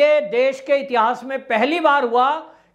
ये देश के इतिहास में पहली बार हुआ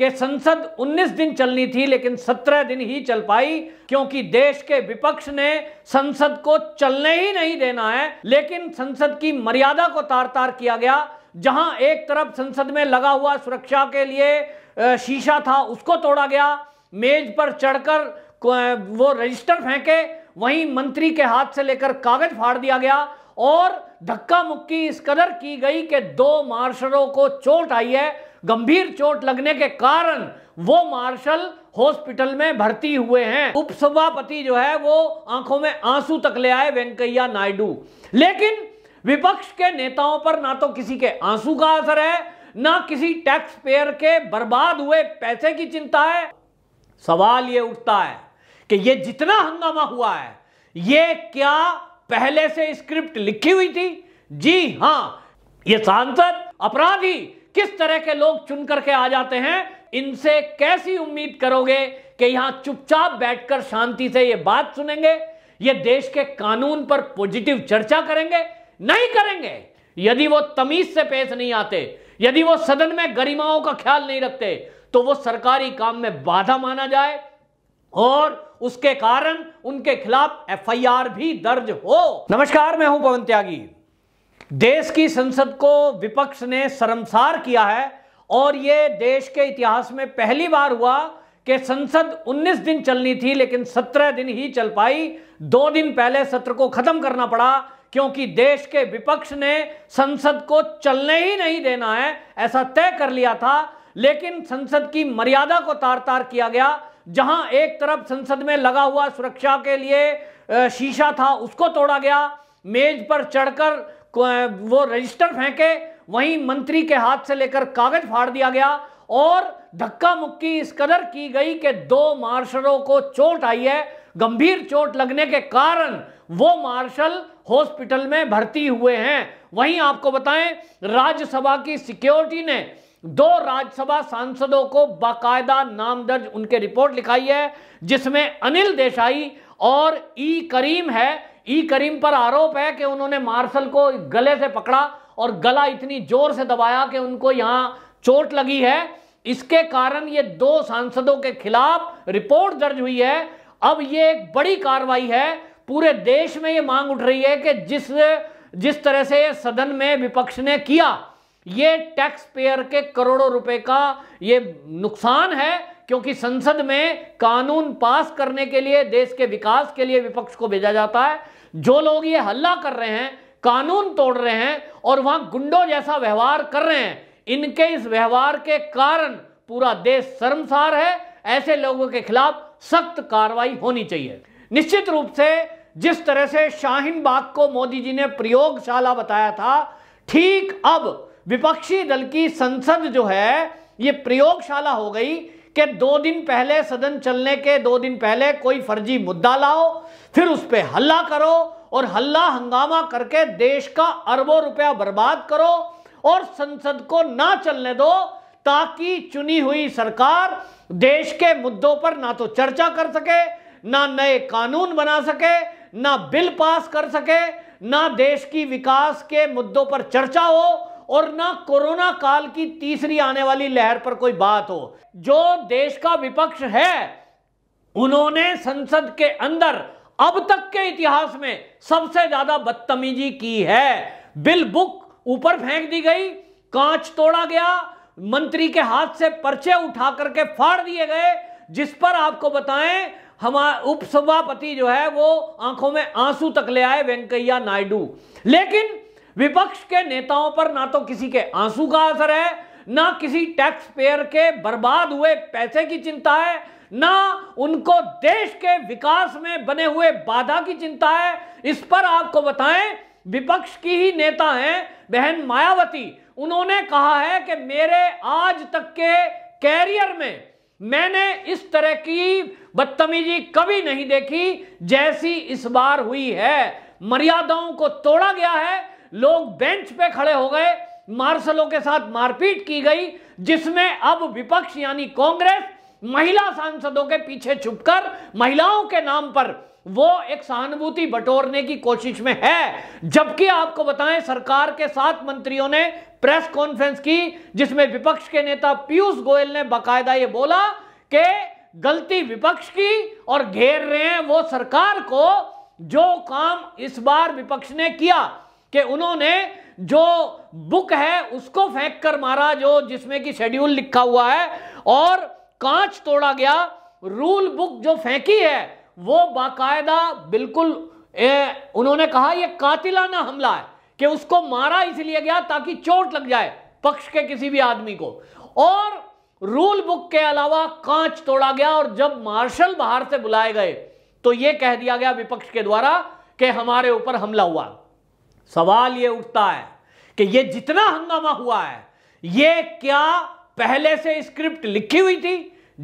कि संसद 19 दिन चलनी थी लेकिन 17 दिन ही चल पाई क्योंकि देश के विपक्ष ने संसद को चलने ही नहीं देना है लेकिन संसद की मर्यादा को तार तार किया गया जहां एक तरफ संसद में लगा हुआ सुरक्षा के लिए शीशा था उसको तोड़ा गया मेज पर चढ़कर वो रजिस्टर फेंके वहीं मंत्री के हाथ से लेकर कागज फाड़ दिया गया और धक्का मुक्की इस कदर की गई कि दो मार्शलों को चोट आई है गंभीर चोट लगने के कारण वो मार्शल हॉस्पिटल में भर्ती हुए हैं उपसभापति जो है वो आंखों में आंसू तक ले आए वेंकैया नायडू लेकिन विपक्ष के नेताओं पर ना तो किसी के आंसू का असर है ना किसी टैक्स पेयर के बर्बाद हुए पैसे की चिंता है सवाल ये उठता है कि ये जितना हंगामा हुआ है ये क्या पहले से स्क्रिप्ट लिखी हुई थी जी हां ये सांसद अपराधी किस तरह के लोग चुन करके आ जाते हैं इनसे कैसी उम्मीद करोगे कि यहां चुपचाप बैठकर शांति से ये बात सुनेंगे ये देश के कानून पर पॉजिटिव चर्चा करेंगे नहीं करेंगे यदि वो तमीज से पेश नहीं आते यदि वो सदन में गरिमाओं का ख्याल नहीं रखते तो वो सरकारी काम में बाधा माना जाए और उसके कारण उनके खिलाफ एफआईआर भी दर्ज हो नमस्कार मैं हूं पवन त्यागी देश की संसद को विपक्ष ने शर्मसार किया है और ये देश के इतिहास में पहली बार हुआ कि संसद 19 दिन चलनी थी लेकिन 17 दिन ही चल पाई दो दिन पहले सत्र को खत्म करना पड़ा क्योंकि देश के विपक्ष ने संसद को चलने ही नहीं देना है ऐसा तय कर लिया था लेकिन संसद की मर्यादा को तार तार किया गया जहां एक तरफ संसद में लगा हुआ सुरक्षा के लिए शीशा था उसको तोड़ा गया मेज पर चढ़कर वो रजिस्टर फेंके वहीं मंत्री के हाथ से लेकर कागज फाड़ दिया गया और धक्का मुक्की इस कदर की गई कि दो मार्शलों को चोट आई है गंभीर चोट लगने के कारण वो मार्शल हॉस्पिटल में भर्ती हुए हैं वहीं आपको बताएं राज्यसभा की सिक्योरिटी ने दो राज्यसभा सांसदों को बाकायदा नाम दर्ज उनके रिपोर्ट लिखाई है जिसमें अनिल देसाई और ई करीम है ई करीम पर आरोप है कि उन्होंने मार्शल को गले से पकड़ा और गला इतनी जोर से दबाया कि उनको यहां चोट लगी है इसके कारण ये दो सांसदों के खिलाफ रिपोर्ट दर्ज हुई है अब ये एक बड़ी कार्रवाई है पूरे देश में ये मांग उठ रही है कि जिस जिस तरह से सदन में विपक्ष ने किया ये टैक्स पेयर के करोड़ों रुपए का ये नुकसान है क्योंकि संसद में कानून पास करने के लिए देश के विकास के लिए विपक्ष को भेजा जाता है जो लोग ये हल्ला कर रहे हैं कानून तोड़ रहे हैं और वहां गुंडों जैसा व्यवहार कर रहे हैं इनके इस व्यवहार के कारण पूरा देश शर्मसार है ऐसे लोगों के खिलाफ सख्त कार्रवाई होनी चाहिए निश्चित रूप से जिस तरह से शाहीन बाग को मोदी जी ने प्रयोगशाला बताया था ठीक अब विपक्षी दल की संसद जो है ये प्रयोगशाला हो गई कि दो दिन पहले सदन चलने के दो दिन पहले कोई फर्जी मुद्दा लाओ फिर उस पर हल्ला करो और हल्ला हंगामा करके देश का अरबों रुपया बर्बाद करो और संसद को ना चलने दो ताकि चुनी हुई सरकार देश के मुद्दों पर ना तो चर्चा कर सके ना नए कानून बना सके ना बिल पास कर सके ना देश की विकास के मुद्दों पर चर्चा हो और ना कोरोना काल की तीसरी आने वाली लहर पर कोई बात हो जो देश का विपक्ष है उन्होंने संसद के अंदर अब तक के इतिहास में सबसे ज्यादा बदतमीजी की है बिल बुक ऊपर फेंक दी गई कांच तोड़ा गया मंत्री के हाथ से पर्चे उठा करके फाड़ दिए गए जिस पर आपको बताएं हमारे उपसभापति जो है वो आंखों में आंसू तक ले आए वेंकैया नायडू लेकिन विपक्ष के नेताओं पर ना तो किसी के आंसू का असर है ना किसी टैक्स पेयर के बर्बाद हुए पैसे की चिंता है ना उनको देश के विकास में बने हुए बाधा की चिंता है इस पर आपको बताएं विपक्ष की ही नेता हैं बहन मायावती उन्होंने कहा है कि मेरे आज तक के कैरियर में मैंने इस तरह की बदतमीजी कभी नहीं देखी जैसी इस बार हुई है मर्यादाओं को तोड़ा गया है लोग बेंच पे खड़े हो गए मार्शलों के साथ मारपीट की गई जिसमें अब विपक्ष यानी कांग्रेस महिला सांसदों के पीछे छुपकर महिलाओं के नाम पर वो एक सहानुभूति बटोरने की कोशिश में है जबकि आपको बताएं सरकार के सात मंत्रियों ने प्रेस कॉन्फ्रेंस की जिसमें विपक्ष के नेता पीयूष गोयल ने बाकायदा यह बोला कि गलती विपक्ष की और घेर रहे हैं वो सरकार को जो काम इस बार विपक्ष ने किया कि उन्होंने जो बुक है उसको फेंक कर मारा जो जिसमें कि शेड्यूल लिखा हुआ है और कांच तोड़ा गया रूल बुक जो फेंकी है वो बाकायदा बिल्कुल ए, उन्होंने कहा यह कातिलाना हमला है कि उसको मारा इसलिए गया ताकि चोट लग जाए पक्ष के किसी भी आदमी को और रूल बुक के अलावा कांच तोड़ा गया और जब मार्शल बाहर से बुलाए गए तो यह कह दिया गया विपक्ष के द्वारा कि हमारे ऊपर हमला हुआ सवाल ये उठता है कि ये जितना हंगामा हुआ है ये क्या पहले से स्क्रिप्ट लिखी हुई थी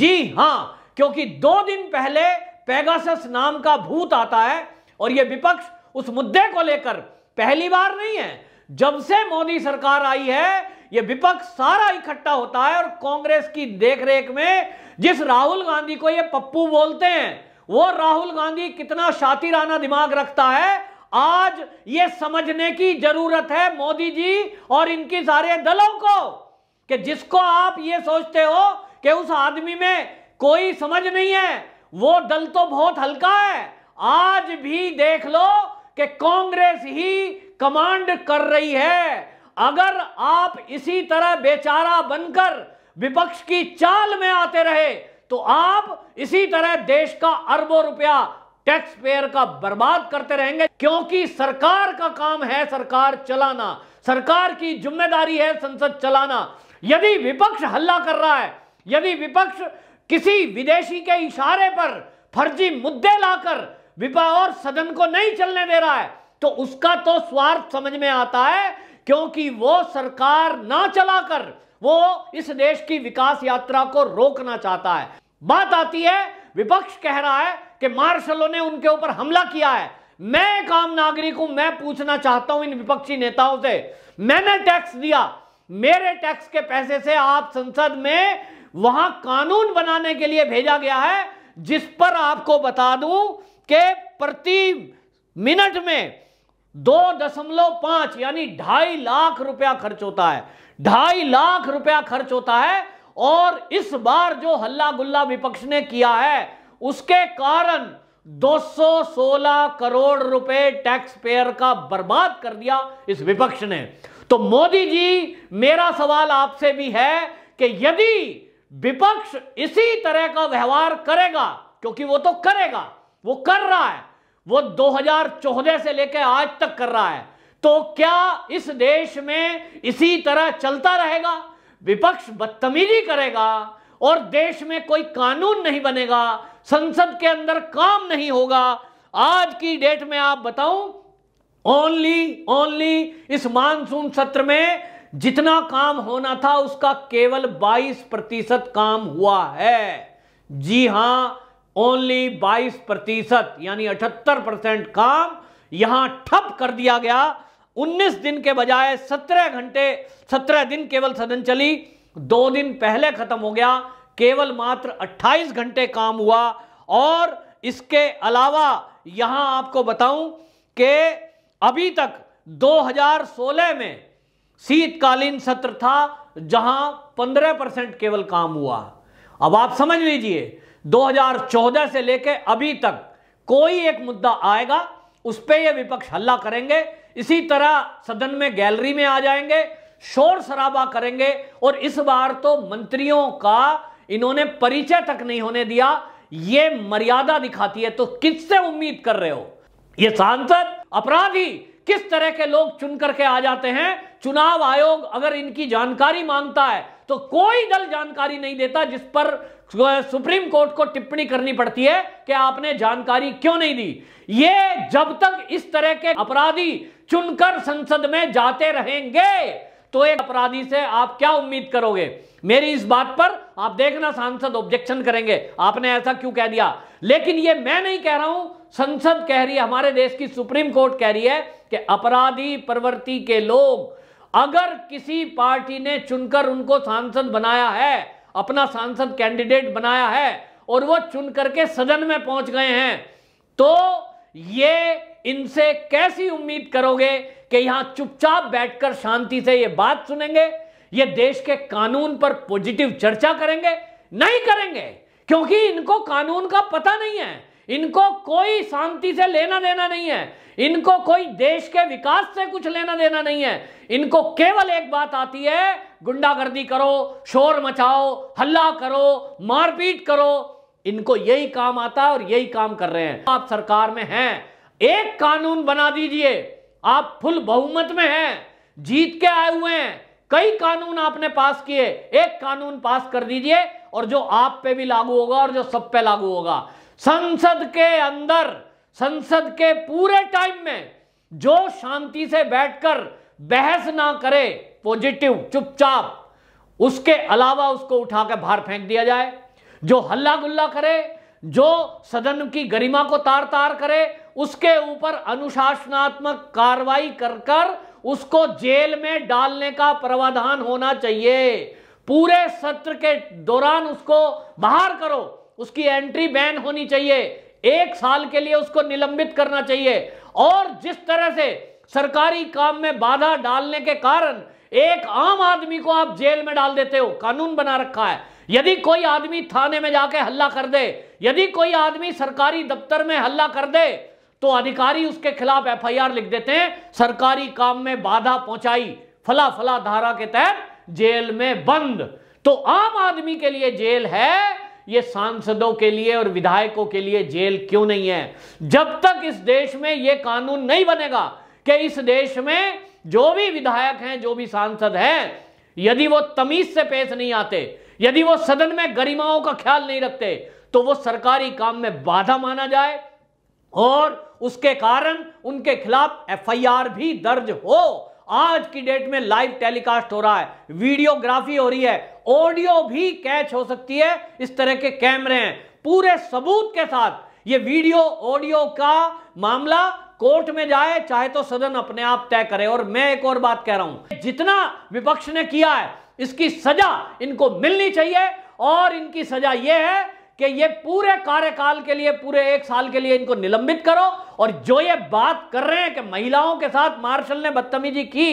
जी हां क्योंकि दो दिन पहले पैगासस नाम का भूत आता है और यह विपक्ष उस मुद्दे को लेकर पहली बार नहीं है जब से मोदी सरकार आई है यह विपक्ष सारा इकट्ठा होता है और कांग्रेस की देखरेख में जिस राहुल गांधी को यह पप्पू बोलते हैं वो राहुल गांधी कितना शातिराना दिमाग रखता है आज ये समझने की जरूरत है मोदी जी और इनकी सारे दलों को कि जिसको आप ये सोचते हो कि उस आदमी में कोई समझ नहीं है वो दल तो बहुत हल्का है आज भी देख लो कि कांग्रेस ही कमांड कर रही है अगर आप इसी तरह बेचारा बनकर विपक्ष की चाल में आते रहे तो आप इसी तरह देश का अरबों रुपया टैक्स पेयर का बर्बाद करते रहेंगे क्योंकि सरकार का काम है सरकार चलाना सरकार की जिम्मेदारी है संसद चलाना यदि विपक्ष हल्ला कर रहा है यदि विपक्ष किसी विदेशी के इशारे पर फर्जी मुद्दे लाकर विपा और सदन को नहीं चलने दे रहा है तो उसका तो स्वार्थ समझ में आता है क्योंकि वो सरकार ना चलाकर वो इस देश की विकास यात्रा को रोकना चाहता है बात आती है विपक्ष कह रहा है कि मार्शलों ने उनके ऊपर हमला किया है मैं एक आम नागरिक हूं मैं पूछना चाहता हूं इन विपक्षी नेताओं से मैंने टैक्स दिया मेरे टैक्स के पैसे से आप संसद में वहां कानून बनाने के लिए भेजा गया है जिस पर आपको बता दूं कि प्रति मिनट में दो दशमलव पांच यानी ढाई लाख रुपया खर्च होता है ढाई लाख रुपया खर्च होता है और इस बार जो हल्ला गुल्ला विपक्ष ने किया है उसके कारण 216 करोड़ रुपए टैक्स पेयर का बर्बाद कर दिया इस विपक्ष ने तो मोदी जी मेरा सवाल आपसे भी है कि यदि विपक्ष इसी तरह का व्यवहार करेगा क्योंकि वो तो करेगा वो कर रहा है वो 2014 से लेकर आज तक कर रहा है तो क्या इस देश में इसी तरह चलता रहेगा विपक्ष बदतमीजी करेगा और देश में कोई कानून नहीं बनेगा संसद के अंदर काम नहीं होगा आज की डेट में आप बताऊं ओनली ओनली इस मानसून सत्र में जितना काम होना था उसका केवल 22 प्रतिशत काम हुआ है जी हां ओनली 22 प्रतिशत यानी 78 परसेंट काम यहां ठप कर दिया गया 19 दिन के बजाय 17 घंटे 17 दिन केवल सदन चली दो दिन पहले खत्म हो गया केवल मात्र 28 घंटे काम हुआ और इसके अलावा यहां आपको बताऊं कि अभी तक 2016 में शीतकालीन सत्र था जहां 15 परसेंट केवल काम हुआ अब आप समझ लीजिए 2014 से लेकर अभी तक कोई एक मुद्दा आएगा उस पर यह विपक्ष हल्ला करेंगे इसी तरह सदन में गैलरी में आ जाएंगे शोर शराबा करेंगे और इस बार तो मंत्रियों का इन्होंने परिचय तक नहीं होने दिया यह मर्यादा दिखाती है तो किससे उम्मीद कर रहे हो यह सांसद अपराधी किस तरह के लोग चुन करके आ जाते हैं चुनाव आयोग अगर इनकी जानकारी मांगता है तो कोई दल जानकारी नहीं देता जिस पर सुप्रीम कोर्ट को टिप्पणी करनी पड़ती है कि आपने जानकारी क्यों नहीं दी ये जब तक इस तरह के अपराधी चुनकर संसद में जाते रहेंगे तो एक अपराधी से आप क्या उम्मीद करोगे मेरी इस बात पर आप देखना सांसद ऑब्जेक्शन करेंगे आपने ऐसा क्यों कह दिया लेकिन यह मैं नहीं कह रहा हूं संसद कह रही है हमारे देश की सुप्रीम कोर्ट कह रही है कि अपराधी प्रवृत्ति के लोग अगर किसी पार्टी ने चुनकर उनको सांसद बनाया है अपना सांसद कैंडिडेट बनाया है और वो चुन करके सदन में पहुंच गए हैं तो ये इनसे कैसी उम्मीद करोगे कि यहां चुपचाप बैठकर शांति से ये बात सुनेंगे ये देश के कानून पर पॉजिटिव चर्चा करेंगे नहीं करेंगे क्योंकि इनको कानून का पता नहीं है इनको कोई शांति से लेना देना नहीं है इनको कोई देश के विकास से कुछ लेना देना नहीं है इनको केवल एक बात आती है गुंडागर्दी करो शोर मचाओ हल्ला करो मारपीट करो इनको यही काम आता है और यही काम कर रहे हैं आप सरकार में हैं एक कानून बना दीजिए आप फुल बहुमत में हैं जीत के आए हुए हैं कई कानून आपने पास किए एक कानून पास कर दीजिए और जो आप पे भी लागू होगा और जो सब पे लागू होगा संसद के अंदर संसद के पूरे टाइम में जो शांति से बैठकर बहस ना करे पॉजिटिव चुपचाप उसके अलावा उसको उठाकर बाहर फेंक दिया जाए जो हल्ला गुल्ला करे जो सदन की गरिमा को तार तार करे उसके ऊपर अनुशासनात्मक कार्रवाई कर कर उसको जेल में डालने का प्रावधान होना चाहिए पूरे सत्र के दौरान उसको बाहर करो उसकी एंट्री बैन होनी चाहिए एक साल के लिए उसको निलंबित करना चाहिए और जिस तरह से सरकारी काम में बाधा डालने के कारण एक आम आदमी को आप जेल में डाल देते हो कानून बना रखा है यदि कोई आदमी थाने में जाके हल्ला कर दे यदि कोई आदमी सरकारी दफ्तर में हल्ला कर दे तो अधिकारी उसके खिलाफ एफआईआर लिख देते हैं सरकारी काम में बाधा पहुंचाई फला फला धारा के तहत जेल में बंद तो आम आदमी के लिए जेल है ये सांसदों के लिए और विधायकों के लिए जेल क्यों नहीं है जब तक इस देश में यह कानून नहीं बनेगा कि इस देश में जो भी विधायक हैं जो भी सांसद हैं यदि वो तमीज से पेश नहीं आते यदि वो सदन में गरिमाओं का ख्याल नहीं रखते तो वो सरकारी काम में बाधा माना जाए और उसके कारण उनके खिलाफ एफआईआर भी दर्ज हो आज की डेट में लाइव टेलीकास्ट हो रहा है वीडियोग्राफी हो रही है ऑडियो भी कैच हो सकती है इस तरह के कैमरे हैं पूरे सबूत के साथ ये वीडियो ऑडियो का मामला कोर्ट में जाए चाहे तो सदन अपने आप तय करे और मैं एक और बात कह रहा हूं जितना विपक्ष ने किया है इसकी सजा इनको मिलनी चाहिए और इनकी सजा यह है कि ये पूरे कार्यकाल के लिए पूरे एक साल के लिए इनको निलंबित करो और जो ये बात कर रहे हैं कि महिलाओं के साथ मार्शल ने बदतमीजी की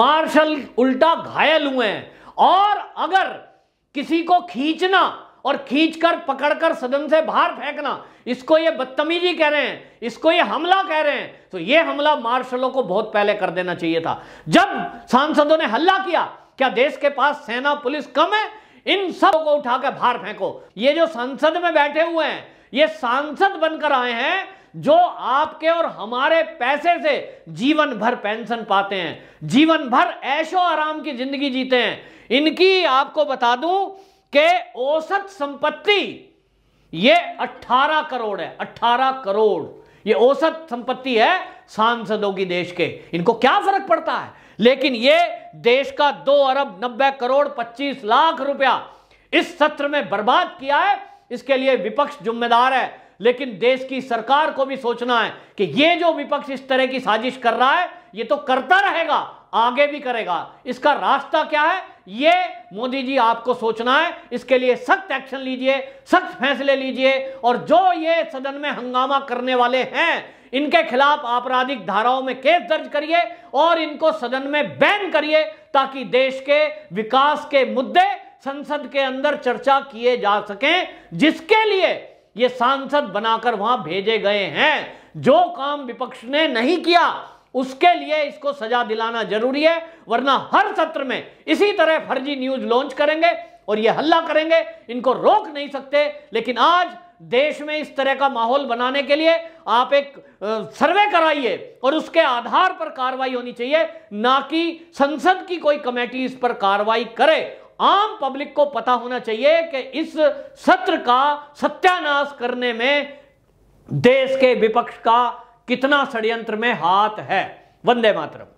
मार्शल उल्टा घायल हुए हैं और अगर किसी को खींचना और खींचकर पकड़कर सदन से बाहर फेंकना इसको ये बदतमीजी कह रहे हैं इसको ये हमला कह रहे हैं तो ये हमला मार्शलों को बहुत पहले कर देना चाहिए था जब सांसदों ने हल्ला किया क्या देश के पास सेना पुलिस कम है इन सब को उठाकर बाहर फेंको ये जो संसद में बैठे हुए हैं ये सांसद बनकर आए हैं जो आपके और हमारे पैसे से जीवन भर पेंशन पाते हैं जीवन भर ऐशो आराम की जिंदगी जीते हैं इनकी आपको बता दूं कि औसत संपत्ति ये 18 करोड़ है 18 करोड़ ये औसत संपत्ति है सांसदों की देश के इनको क्या फर्क पड़ता है लेकिन ये देश का दो अरब नब्बे करोड़ पच्चीस लाख रुपया इस सत्र में बर्बाद किया है इसके लिए विपक्ष जिम्मेदार है लेकिन देश की सरकार को भी सोचना है कि ये जो विपक्ष इस तरह की साजिश कर रहा है ये तो करता रहेगा आगे भी करेगा इसका रास्ता क्या है ये मोदी जी आपको सोचना है इसके लिए सख्त एक्शन लीजिए सख्त फैसले लीजिए और जो ये सदन में हंगामा करने वाले हैं इनके खिलाफ आपराधिक धाराओं में केस दर्ज करिए और इनको सदन में बैन करिए ताकि देश के विकास के मुद्दे संसद के अंदर चर्चा किए जा सकें जिसके लिए ये सांसद बनाकर वहां भेजे गए हैं जो काम विपक्ष ने नहीं किया उसके लिए इसको सजा दिलाना जरूरी है वरना हर सत्र में इसी तरह फर्जी न्यूज लॉन्च करेंगे और ये हल्ला करेंगे इनको रोक नहीं सकते लेकिन आज देश में इस तरह का माहौल बनाने के लिए आप एक सर्वे कराइए और उसके आधार पर कार्रवाई होनी चाहिए ना कि संसद की कोई कमेटी इस पर कार्रवाई करे आम पब्लिक को पता होना चाहिए कि इस सत्र का सत्यानाश करने में देश के विपक्ष का कितना षड्यंत्र में हाथ है वंदे मातरम